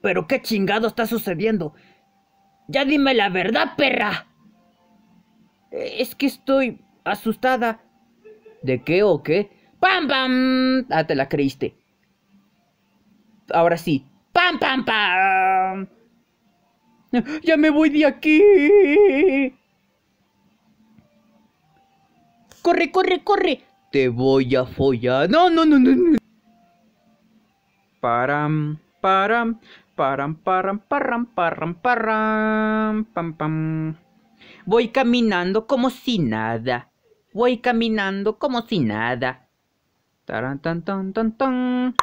Pero qué chingado está sucediendo. Ya dime la verdad, perra. Es que estoy asustada. ¿De qué o qué? ¡Pam, pam! Ah, te la creíste. Ahora sí. ¡Pam, pam, pam! Ya me voy de aquí. Corre, corre, corre. Te voy a follar. No, no, no, no. no. Param, param. Param, param, param, param, param, pam, pam. Voy caminando como si nada. Voy caminando como si nada. Taran, tan, tan, tan, tan.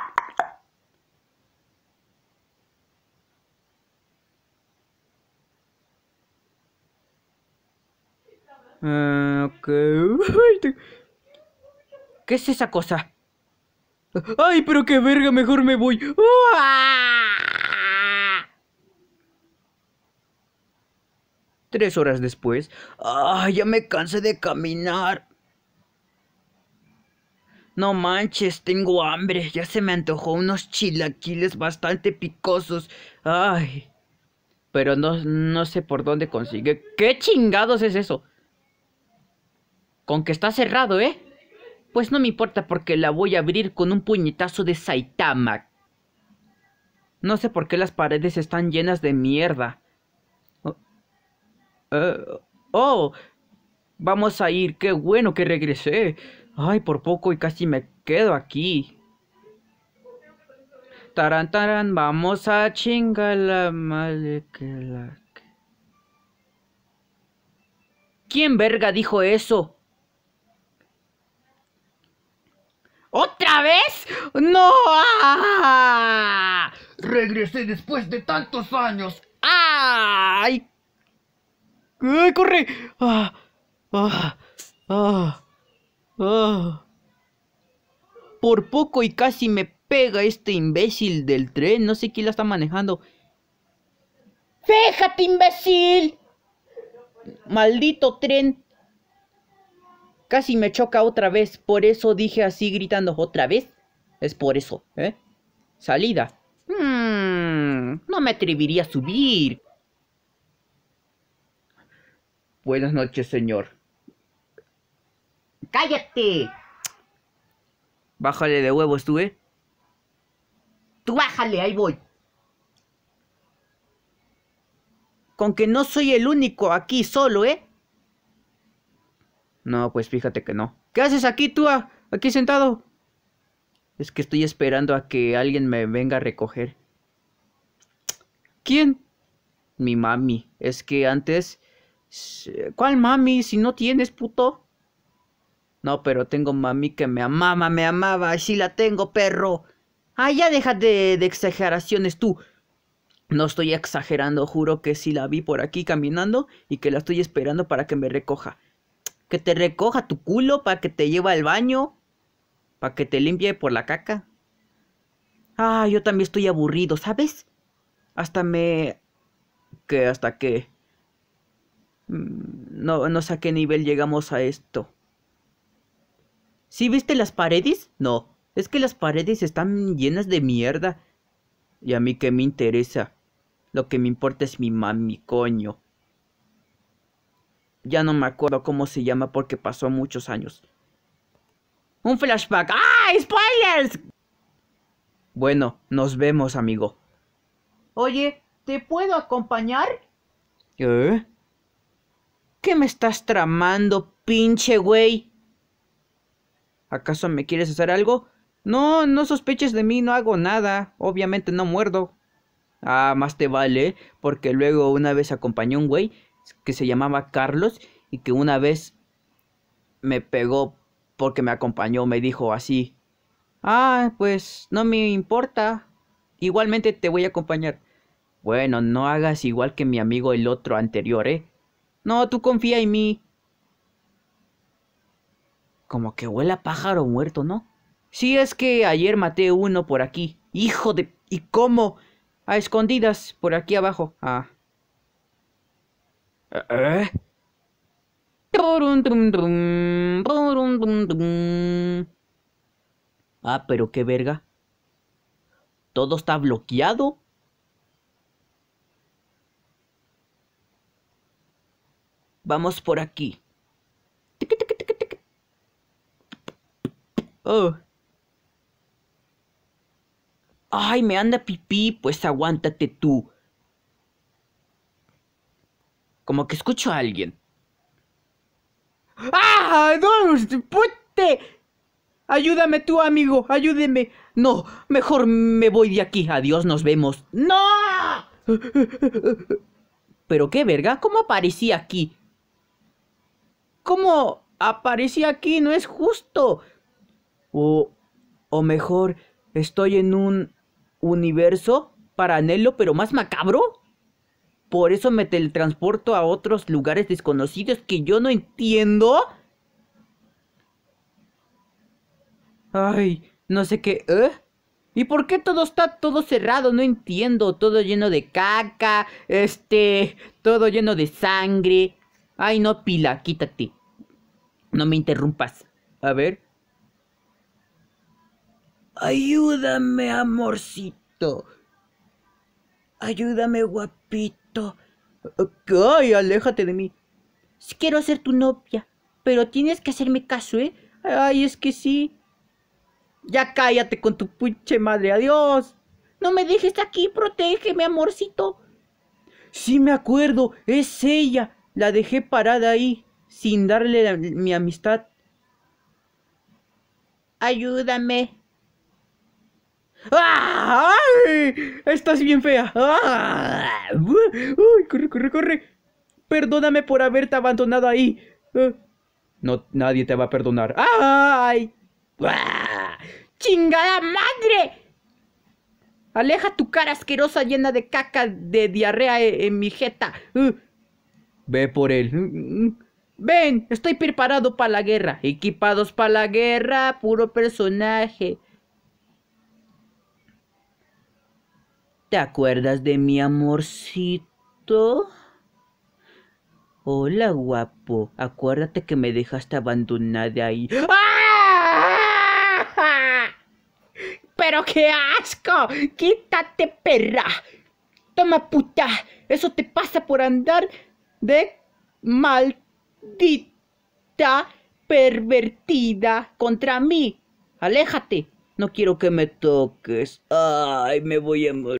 Ah, ¿Qué es esa cosa? ¡Ay, pero qué verga! Mejor me voy. ¡Uah! Tres horas después, ¡ah! Ya me cansé de caminar. No manches, tengo hambre. Ya se me antojó unos chilaquiles bastante picosos. Ay. Pero no, no sé por dónde consigue. ¿Qué chingados es eso? Con que está cerrado, ¿eh? Pues no me importa porque la voy a abrir con un puñetazo de Saitama. No sé por qué las paredes están llenas de mierda. Eh, oh, vamos a ir, qué bueno que regresé. Ay, por poco y casi me quedo aquí. Tarán, taran, vamos a chingar la madre que la... ¿Quién verga dijo eso? ¿Otra vez? ¡No! ¡Ah! Regresé después de tantos años. ¡Ay! ¡Ay, corre! ¡Ah! ¡Ah! ¡Ah! ¡Ah! Por poco y casi me pega este imbécil del tren. No sé quién la está manejando. ¡Féjate, imbécil! Maldito tren. Casi me choca otra vez. Por eso dije así gritando. ¿Otra vez? Es por eso, ¿eh? Salida. Hmm, no me atrevería a subir. Buenas noches, señor. ¡Cállate! Bájale de huevos tú, ¿eh? Tú bájale, ahí voy. Con que no soy el único aquí solo, ¿eh? No, pues fíjate que no. ¿Qué haces aquí tú, aquí sentado? Es que estoy esperando a que alguien me venga a recoger. ¿Quién? Mi mami. Es que antes ¿Cuál mami? Si no tienes, puto. No, pero tengo mami que me amaba, me amaba. Sí la tengo, perro. Ah, ya deja de, exageraciones tú. No estoy exagerando, juro que sí la vi por aquí caminando y que la estoy esperando para que me recoja. Que te recoja tu culo para que te lleve al baño, para que te limpie por la caca. Ah, yo también estoy aburrido, ¿sabes? Hasta me... que hasta qué Mm, no, no sé a qué nivel llegamos a esto. ¿Sí viste las paredes? No, es que las paredes están llenas de mierda. Y a mí qué me interesa. Lo que me importa es mi mami, coño. Ya no me acuerdo cómo se llama porque pasó muchos años. Un flashback. ¡Ah! ¡Spoilers! Bueno, nos vemos, amigo. Oye, ¿te puedo acompañar? ¿Eh? ¿Qué me estás tramando, pinche güey? ¿Acaso me quieres hacer algo? No, no sospeches de mí, no hago nada. Obviamente no muerdo. Ah, más te vale, porque luego una vez acompañó un güey que se llamaba Carlos y que una vez me pegó porque me acompañó, me dijo así. Ah, pues no me importa. Igualmente te voy a acompañar. Bueno, no hagas igual que mi amigo el otro anterior, ¿eh? No, tú confía en mí. Como que huele pájaro muerto, ¿no? Sí, es que ayer maté uno por aquí. Hijo de... ¿Y cómo? A escondidas, por aquí abajo. Ah. ¿Eh? Ah, pero qué verga. Todo está bloqueado. Vamos por aquí. Oh. Ay, me anda pipí, pues aguántate tú. Como que escucho a alguien. ¡Ah! ¡No! Ayúdame tú, amigo, ayúdeme. No, mejor me voy de aquí. Adiós, nos vemos. ¡No! Pero qué verga, ¿cómo aparecí aquí? cómo aparecí aquí, no es justo. O, mejor, estoy en un universo paralelo, pero más macabro. Por eso me teletransporto a otros lugares desconocidos que yo no entiendo. Ay, no sé qué. ¿eh? ¿Y por qué todo está todo cerrado? No entiendo. Todo lleno de caca. Este. Todo lleno de sangre. Ay, no, pila, quítate. No me interrumpas. A ver. Ayúdame, amorcito. Ayúdame, guapito. ¡Ay, aléjate de mí! Quiero ser tu novia, pero tienes que hacerme caso, ¿eh? Ay, es que sí. Ya cállate con tu pinche madre, adiós. No me dejes aquí, protégeme, amorcito. Sí, me acuerdo, es ella. La dejé parada ahí sin darle mi amistad. Ayúdame. ¡Ay! Estás bien fea. ¡Ay, Corre, corre, corre. Perdóname por haberte abandonado ahí. Eh, no, nadie te va a perdonar. ¡Ay! ¡Chingada madre! Aleja tu cara asquerosa llena de caca de diarrea e, en, mi jeta. Eh, ve por él. Ven, estoy preparado para la guerra. Equipados para la guerra, puro personaje. ¿Te acuerdas de mi amorcito? Hola, guapo. Acuérdate que me dejaste abandonada ahí. ¡Ah! ¡Pero qué asco! ¡Quítate, perra! Toma, puta. Eso te pasa por andar de mal maldita pervertida contra mí. Aléjate. No quiero que me toques. Ay, me voy a morir.